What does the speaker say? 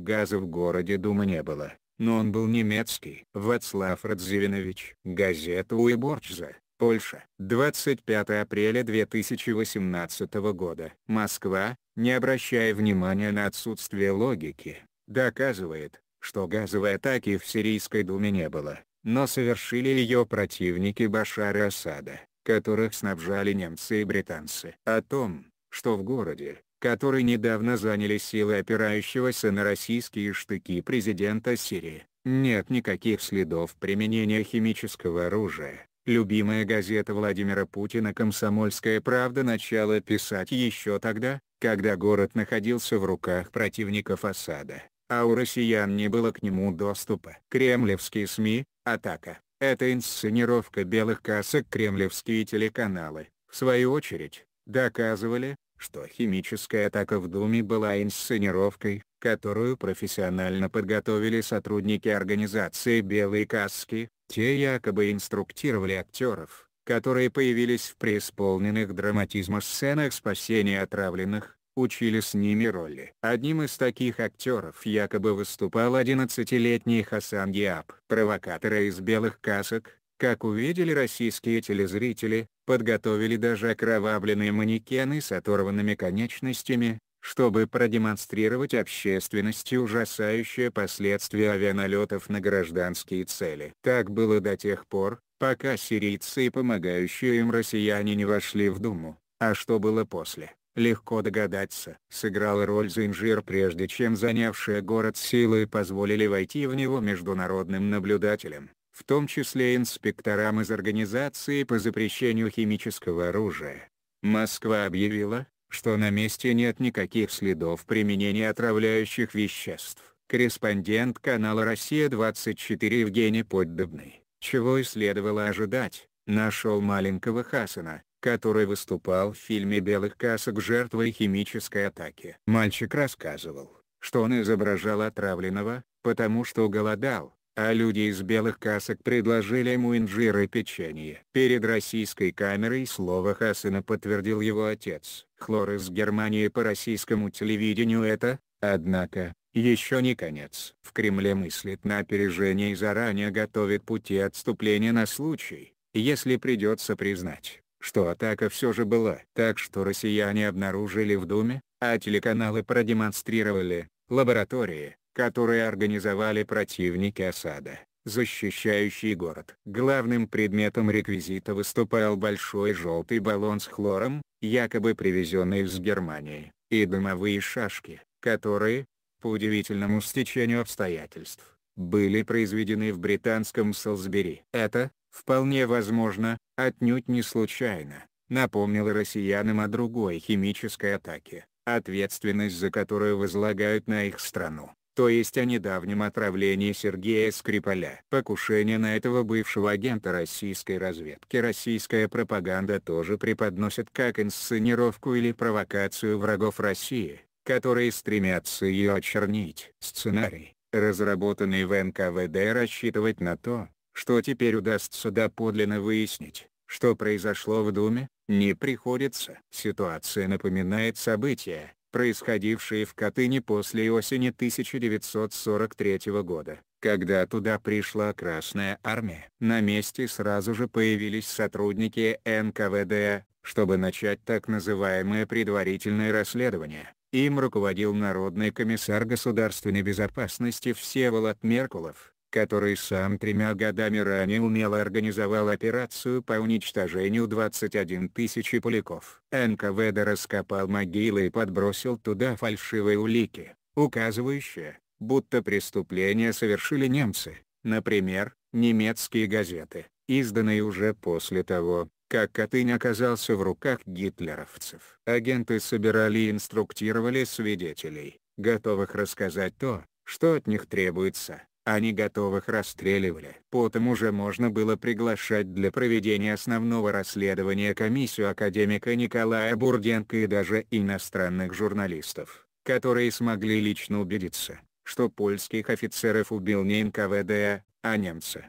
Газа в городе Дума не было, но он был немецкий. Вацлав Радзивинович. Газета Уеборчза, Польша. 25 апреля 2018 года. Москва, не обращая внимания на отсутствие логики, доказывает, что газовой атаки в Сирийской Думе не было, но совершили ее противники Башара Асада, которых снабжали немцы и британцы. О том, что в городе, которые недавно заняли силы опирающегося на российские штыки президента Сирии. Нет никаких следов применения химического оружия. Любимая газета Владимира Путина «Комсомольская правда» начала писать еще тогда, когда город находился в руках противников осада, а у россиян не было к нему доступа. Кремлевские СМИ «Атака» — это инсценировка белых касок кремлевские телеканалы, в свою очередь, доказывали, что химическая атака в Думе была инсценировкой, которую профессионально подготовили сотрудники организации «Белые каски», те якобы инструктировали актеров, которые появились в преисполненных драматизма сценах спасения отравленных, учили с ними роли. Одним из таких актеров якобы выступал 11-летний Хасан Диаб. Провокатора из белых касок, как увидели российские телезрители, подготовили даже окровавленные манекены с оторванными конечностями, чтобы продемонстрировать общественности ужасающие последствия авианалетов на гражданские цели. Так было до тех пор, пока сирийцы и помогающие им россияне не вошли в Думу. А что было после, легко догадаться. Сыграл роль Зинжир прежде чем занявшие город силы позволили войти в него международным наблюдателям в том числе инспекторам из Организации по запрещению химического оружия. Москва объявила, что на месте нет никаких следов применения отравляющих веществ. Корреспондент канала «Россия-24» Евгений Поддобный, чего и следовало ожидать, нашел маленького Хасана, который выступал в фильме «Белых касок» жертвой химической атаки. Мальчик рассказывал, что он изображал отравленного, потому что голодал, а люди из белых касок предложили ему инжир и печенье. Перед российской камерой слово Хасана подтвердил его отец. Хлор из Германии по российскому телевидению это, однако, еще не конец. В Кремле мыслит на опережение и заранее готовит пути отступления на случай, если придется признать, что атака все же была. Так что россияне обнаружили в Думе, а телеканалы продемонстрировали, лаборатории, которые организовали противники осада, защищающие город. Главным предметом реквизита выступал большой желтый баллон с хлором, якобы привезенный из Германии, и дымовые шашки, которые, по удивительному стечению обстоятельств, были произведены в британском Солсбери. Это, вполне возможно, отнюдь не случайно, напомнило россиянам о другой химической атаке, ответственность за которую возлагают на их страну то есть о недавнем отравлении Сергея Скрипаля. Покушение на этого бывшего агента российской разведки российская пропаганда тоже преподносит как инсценировку или провокацию врагов России, которые стремятся ее очернить. Сценарий, разработанный в НКВД рассчитывать на то, что теперь удастся доподлинно выяснить, что произошло в Думе, не приходится. Ситуация напоминает события, происходившие в Катыни после осени 1943 года, когда туда пришла Красная Армия. На месте сразу же появились сотрудники НКВД, чтобы начать так называемое предварительное расследование. Им руководил Народный комиссар государственной безопасности Всеволод Меркулов который сам тремя годами ранее умело организовал операцию по уничтожению 21 тысячи поляков. НКВД раскопал могилы и подбросил туда фальшивые улики, указывающие, будто преступления совершили немцы, например, немецкие газеты, изданные уже после того, как Катынь оказался в руках гитлеровцев. Агенты собирали и инструктировали свидетелей, готовых рассказать то, что от них требуется они готовых расстреливали. Потом уже можно было приглашать для проведения основного расследования комиссию академика Николая Бурденко и даже иностранных журналистов, которые смогли лично убедиться, что польских офицеров убил не НКВД, а немцы.